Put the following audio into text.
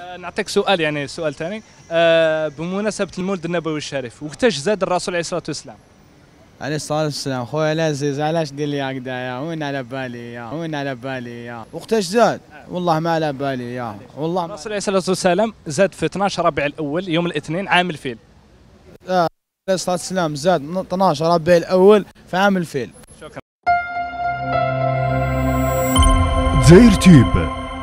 آه، نعطيك سؤال يعني سؤال ثاني آه، بمناسبه المولد النبوي الشريف وقتاش زاد الرسول عليه الصلاه والسلام عليه الصلاه والسلام خويا العزيز علاش دير لي هكذا يا وين على بالي يا وين على بالي يا وقتاش زاد والله ما على بالي يا والله الرسول عليه الصلاه والسلام زاد في 12 ربيع الاول يوم الاثنين عام الفيل آه، عليه الصلاه والسلام زاد 12 ربيع الاول في عام الفيل شكرا داير تيب